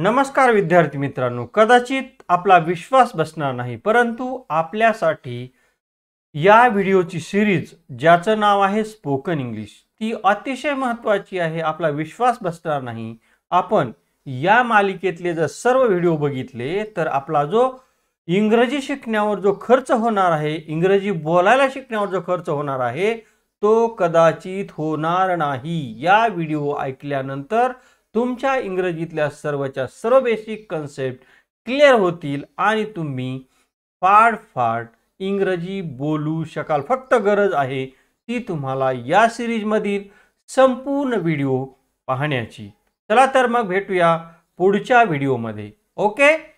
नमस्कार विद्यार्थी मित्रांनो कदाचित आपला विश्वास बसणार नाही परंतु आपल्यासाठी या व्हिडिओची सिरीज ज्याचं नाव आहे स्पोकन इंग्लिश ती अतिशय महत्त्वाची आहे आपला विश्वास बसणार नाही आपण या मालिकेतले जर सर्व व्हिडिओ बघितले तर आपला जो इंग्रजी शिकण्यावर जो खर्च होणार आहे इंग्रजी बोलायला शिकण्यावर जो खर्च होणार आहे तो कदाचित होणार नाही या व्हिडिओ ऐकल्यानंतर तुमच्या इंग्रजीतल्या सर्वच्या सर्व बेसिक कन्सेप्ट क्लिअर होतील आणि तुम्ही फाड फाड इंग्रजी बोलू शकाल फक्त गरज आहे ती तुम्हाला या सिरीजमधील संपूर्ण व्हिडिओ पाहण्याची चला तर मग भेटूया पुढच्या व्हिडिओमध्ये ओके